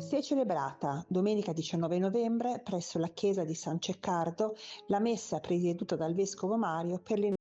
Si è celebrata domenica 19 novembre presso la chiesa di San Ceccardo la messa presieduta dal vescovo Mario per le